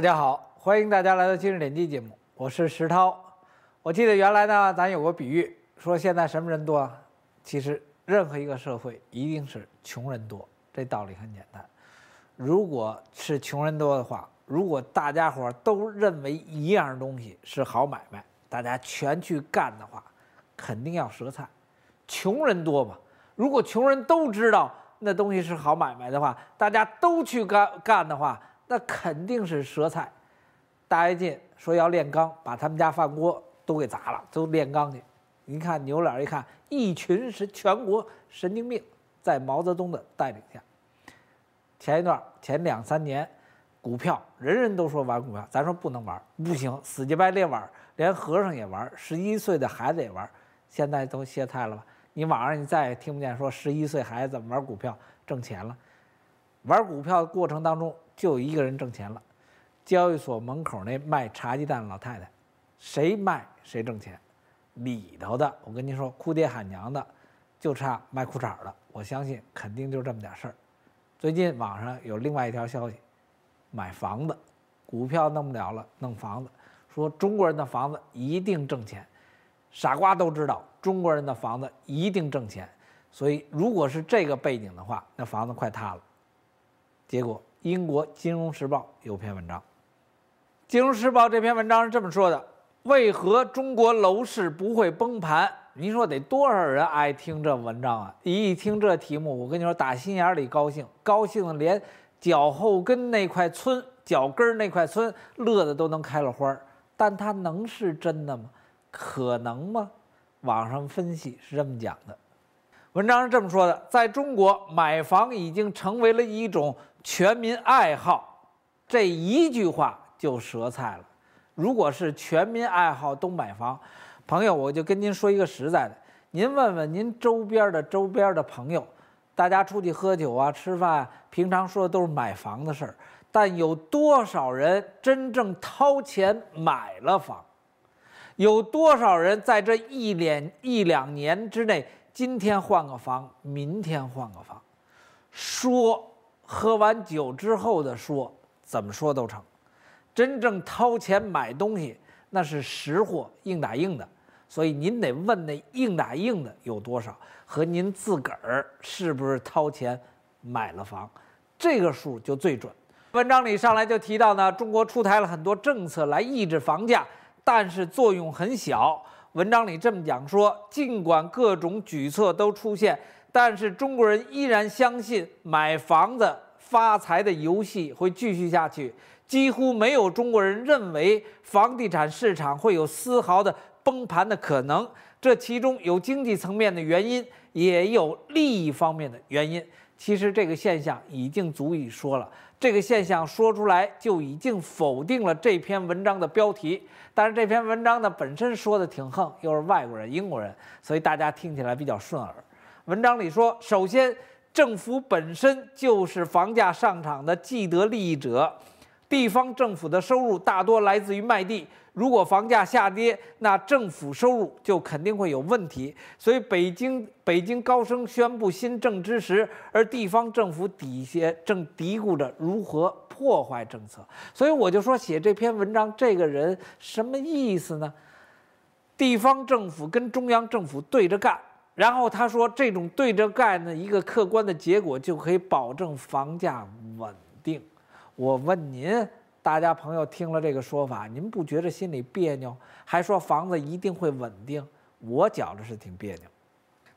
大家好，欢迎大家来到今日点击节目，我是石涛。我记得原来呢，咱有个比喻，说现在什么人多？啊？其实任何一个社会一定是穷人多，这道理很简单。如果是穷人多的话，如果大家伙都认为一样东西是好买卖，大家全去干的话，肯定要折菜。穷人多嘛，如果穷人都知道那东西是好买卖的话，大家都去干干的话。那肯定是舌菜，大跃进说要炼钢，把他们家饭锅都给砸了，都炼钢去。你看，扭脸一看，一群是全国神经病，在毛泽东的带领下。前一段前两三年，股票人人都说玩股票，咱说不能玩，不行，死乞掰赖玩，连和尚也玩，十一岁的孩子也玩。现在都歇菜了吧？你网上你再也听不见说十一岁孩子怎么玩股票挣钱了。玩股票的过程当中，就一个人挣钱了。交易所门口那卖茶鸡蛋的老太太，谁卖谁挣钱。里头的，我跟您说，哭爹喊娘的，就差卖裤衩了。我相信，肯定就这么点事儿。最近网上有另外一条消息，买房子，股票弄不了了，弄房子。说中国人的房子一定挣钱，傻瓜都知道中国人的房子一定挣钱。所以，如果是这个背景的话，那房子快塌了。结果，英国《金融时报》有篇文章，《金融时报》这篇文章是这么说的：“为何中国楼市不会崩盘？”您说得多少人爱听这文章啊！一听这题目，我跟你说，打心眼里高兴，高兴的连脚后跟那块村、脚跟儿那块村乐的都能开了花儿。但它能是真的吗？可能吗？网上分析是这么讲的，文章是这么说的：“在中国，买房已经成为了一种。”全民爱好这一句话就舌菜了。如果是全民爱好都买房，朋友，我就跟您说一个实在的：您问问您周边的周边的朋友，大家出去喝酒啊、吃饭，平常说的都是买房的事儿。但有多少人真正掏钱买了房？有多少人在这一年一两年之内，今天换个房，明天换个房？说。喝完酒之后的说，怎么说都成；真正掏钱买东西，那是实货硬打硬的。所以您得问那硬打硬的有多少，和您自个儿是不是掏钱买了房，这个数就最准。文章里上来就提到呢，中国出台了很多政策来抑制房价，但是作用很小。文章里这么讲说，尽管各种举措都出现。但是中国人依然相信买房子发财的游戏会继续下去，几乎没有中国人认为房地产市场会有丝毫的崩盘的可能。这其中有经济层面的原因，也有利益方面的原因。其实这个现象已经足以说了，这个现象说出来就已经否定了这篇文章的标题。但是这篇文章呢本身说的挺横，又是外国人、英国人，所以大家听起来比较顺耳。文章里说，首先，政府本身就是房价上涨的既得利益者，地方政府的收入大多来自于卖地，如果房价下跌，那政府收入就肯定会有问题。所以，北京北京高升宣布新政之时，而地方政府底下正嘀咕着如何破坏政策。所以，我就说写这篇文章这个人什么意思呢？地方政府跟中央政府对着干。然后他说：“这种对着干呢，一个客观的结果就可以保证房价稳定。”我问您，大家朋友听了这个说法，您不觉得心里别扭？还说房子一定会稳定？我觉着是挺别扭。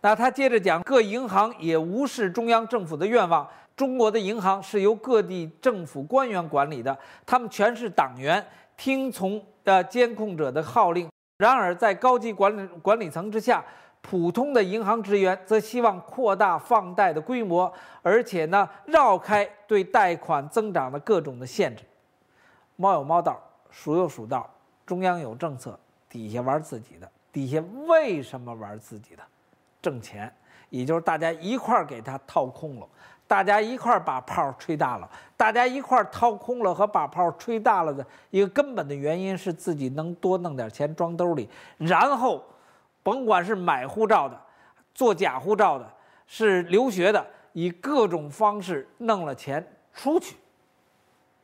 那他接着讲，各银行也无视中央政府的愿望。中国的银行是由各地政府官员管理的，他们全是党员，听从呃监控者的号令。然而，在高级管理管理层之下。普通的银行职员则希望扩大放贷的规模，而且呢，绕开对贷款增长的各种的限制。猫有猫道，鼠有鼠道。中央有政策，底下玩自己的。底下为什么玩自己的？挣钱，也就是大家一块儿给他掏空了，大家一块儿把泡吹大了，大家一块儿掏空了和把泡吹大了的一个根本的原因是自己能多弄点钱装兜里，然后。甭管是买护照的，做假护照的，是留学的，以各种方式弄了钱出去，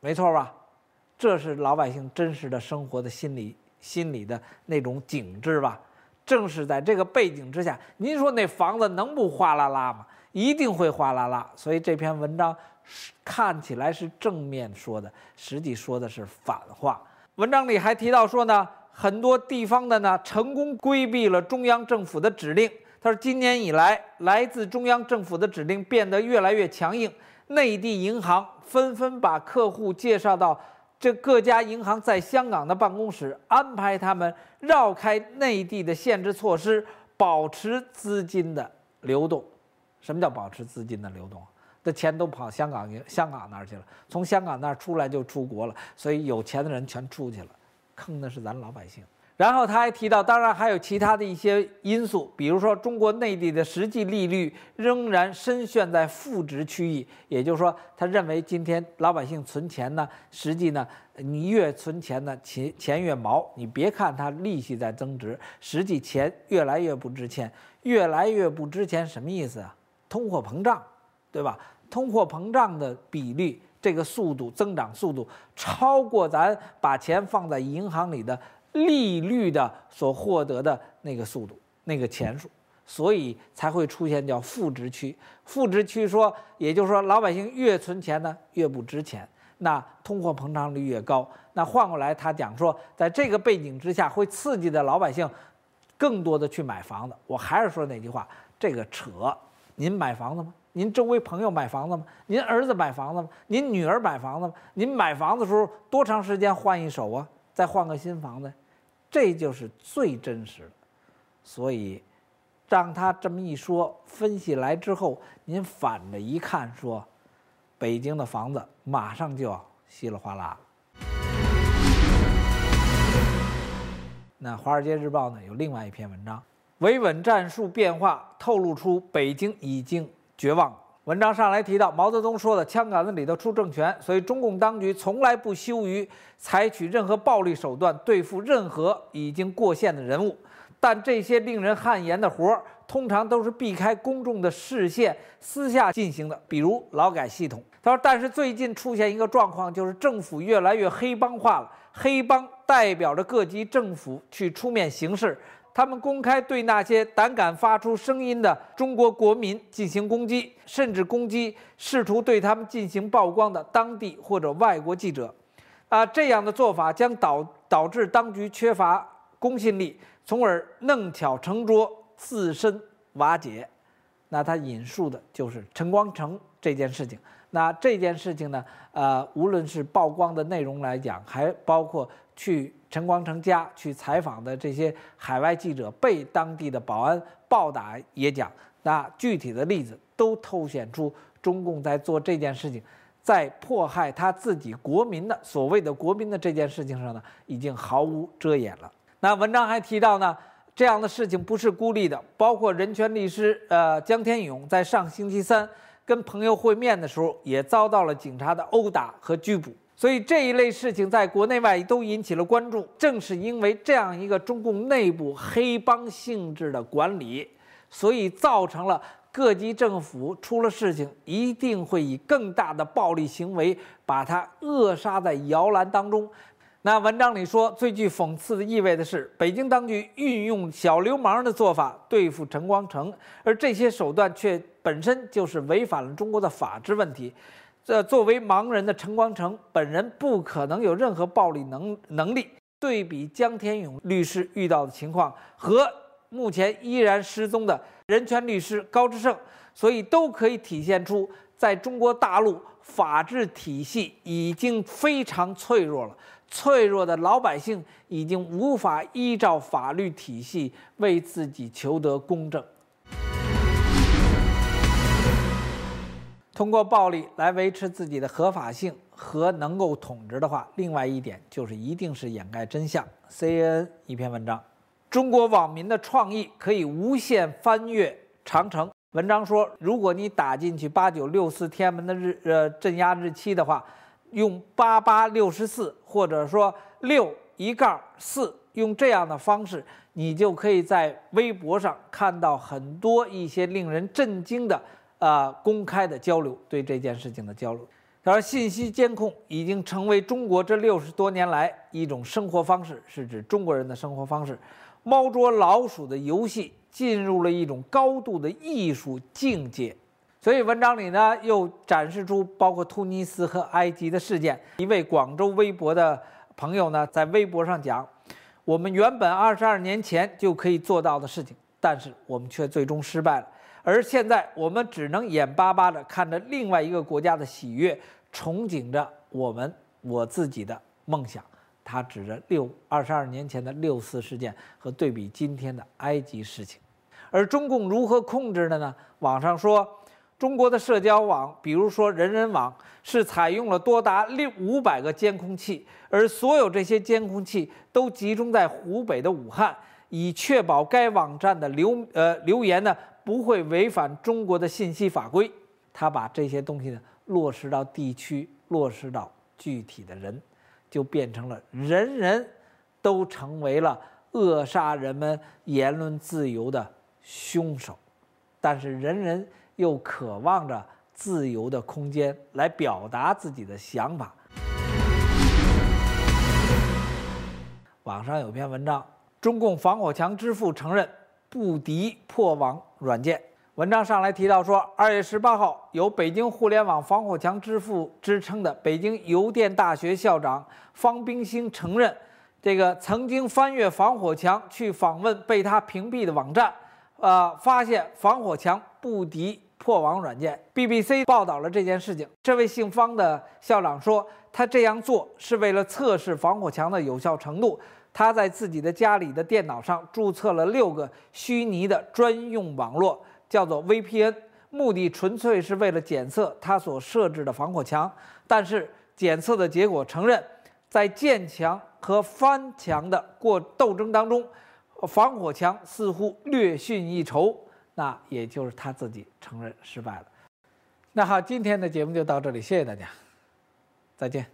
没错吧？这是老百姓真实的生活的心理，心理的那种景致吧。正是在这个背景之下，您说那房子能不哗啦啦吗？一定会哗啦啦。所以这篇文章是看起来是正面说的，实际说的是反话。文章里还提到说呢。很多地方的呢，成功规避了中央政府的指令。他说，今年以来，来自中央政府的指令变得越来越强硬。内地银行纷纷把客户介绍到这各家银行在香港的办公室，安排他们绕开内地的限制措施，保持资金的流动。什么叫保持资金的流动？这钱都跑香港、香港那儿去了，从香港那儿出来就出国了，所以有钱的人全出去了。坑的是咱老百姓。然后他还提到，当然还有其他的一些因素，比如说中国内地的实际利率仍然深陷在负值区域。也就是说，他认为今天老百姓存钱呢，实际呢，你越存钱呢，钱钱越毛。你别看它利息在增值，实际钱越来越不值钱，越来越不值钱什么意思啊？通货膨胀，对吧？通货膨胀的比例。这个速度增长速度超过咱把钱放在银行里的利率的所获得的那个速度那个钱数，所以才会出现叫负值区。负值区说，也就是说老百姓越存钱呢越不值钱，那通货膨胀率越高。那换过来他讲说，在这个背景之下会刺激的老百姓更多的去买房子。我还是说那句话，这个扯，您买房子吗？您周围朋友买房子吗？您儿子买房子吗？您女儿买房子吗？您买房子的时候多长时间换一手啊？再换个新房子，这就是最真实的。所以，让他这么一说，分析来之后，您反着一看说，北京的房子马上就要稀里哗啦。那《华尔街日报》呢？有另外一篇文章，维稳战术变化透露出北京已经。绝望。文章上来提到毛泽东说的“枪杆子里头出政权”，所以中共当局从来不羞于采取任何暴力手段对付任何已经过线的人物。但这些令人汗颜的活儿，通常都是避开公众的视线，私下进行的，比如劳改系统。他说：“但是最近出现一个状况，就是政府越来越黑帮化了，黑帮代表着各级政府去出面行事。”他们公开对那些胆敢发出声音的中国国民进行攻击，甚至攻击试图对他们进行曝光的当地或者外国记者，啊，这样的做法将导导致当局缺乏公信力，从而弄巧成拙，自身瓦解。那他引述的就是陈光诚这件事情。那这件事情呢，呃，无论是曝光的内容来讲，还包括去。陈光诚家去采访的这些海外记者被当地的保安暴打，也讲那具体的例子都凸显出中共在做这件事情，在迫害他自己国民的所谓的国民的这件事情上呢，已经毫无遮掩了。那文章还提到呢，这样的事情不是孤立的，包括人权律师呃江天勇在上星期三跟朋友会面的时候，也遭到了警察的殴打和拘捕。所以这一类事情在国内外都引起了关注。正是因为这样一个中共内部黑帮性质的管理，所以造成了各级政府出了事情，一定会以更大的暴力行为把它扼杀在摇篮当中。那文章里说，最具讽刺的意味的是，北京当局运用小流氓的做法对付陈光诚，而这些手段却本身就是违反了中国的法治问题。呃，作为盲人的陈光诚本人不可能有任何暴力能能力。对比江天勇律师遇到的情况和目前依然失踪的人权律师高志胜，所以都可以体现出，在中国大陆法治体系已经非常脆弱了，脆弱的老百姓已经无法依照法律体系为自己求得公正。通过暴力来维持自己的合法性和能够统治的话，另外一点就是一定是掩盖真相。CNN 一篇文章，中国网民的创意可以无限翻越长城。文章说，如果你打进去八九六四天安门的日呃镇压日期的话，用八八六十四，或者说六一杠四，用这样的方式，你就可以在微博上看到很多一些令人震惊的。啊，公开的交流对这件事情的交流。他说，信息监控已经成为中国这六十多年来一种生活方式，是指中国人的生活方式。猫捉老鼠的游戏进入了一种高度的艺术境界。所以文章里呢，又展示出包括突尼斯和埃及的事件。一位广州微博的朋友呢，在微博上讲：“我们原本二十二年前就可以做到的事情，但是我们却最终失败了。”而现在我们只能眼巴巴地看着另外一个国家的喜悦，憧憬着我们我自己的梦想。他指着六二十二年前的六四事件，和对比今天的埃及事情。而中共如何控制的呢？网上说，中国的社交网，比如说人人网，是采用了多达六五百个监控器，而所有这些监控器都集中在湖北的武汉，以确保该网站的留呃留言呢。不会违反中国的信息法规，他把这些东西呢落实到地区，落实到具体的人，就变成了人人，都成为了扼杀人们言论自由的凶手。但是人人又渴望着自由的空间来表达自己的想法。网上有篇文章，中共防火墙之父承认。不敌破网软件。文章上来提到说，二月十八号，有“北京互联网防火墙之父”之称的北京邮电大学校长方冰星承认，这个曾经翻越防火墙去访问被他屏蔽的网站，呃，发现防火墙不敌破网软件。BBC 报道了这件事情。这位姓方的校长说，他这样做是为了测试防火墙的有效程度。他在自己的家里的电脑上注册了六个虚拟的专用网络，叫做 VPN，目的纯粹是为了检测他所设置的防火墙。但是检测的结果承认，在建墙和翻墙的过斗争当中，防火墙似乎略逊一筹，那也就是他自己承认失败了。那好，今天的节目就到这里，谢谢大家，再见。